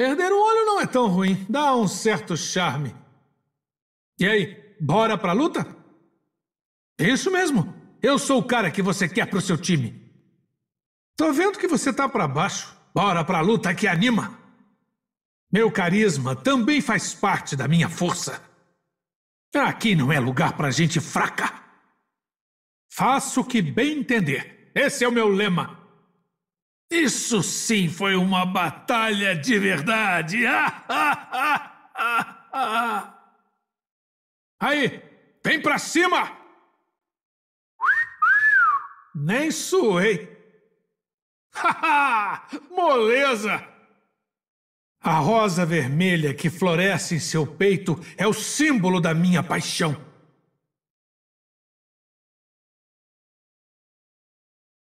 Perder o olho não é tão ruim, dá um certo charme. E aí, bora pra luta? É isso mesmo. Eu sou o cara que você quer pro seu time. Tô vendo que você tá para baixo. Bora pra luta que anima. Meu carisma também faz parte da minha força. Aqui não é lugar pra gente fraca. Faço o que bem entender. Esse é o meu lema. Isso sim foi uma batalha de verdade! Aí, vem pra cima! Nem suei! Moleza! A rosa vermelha que floresce em seu peito é o símbolo da minha paixão.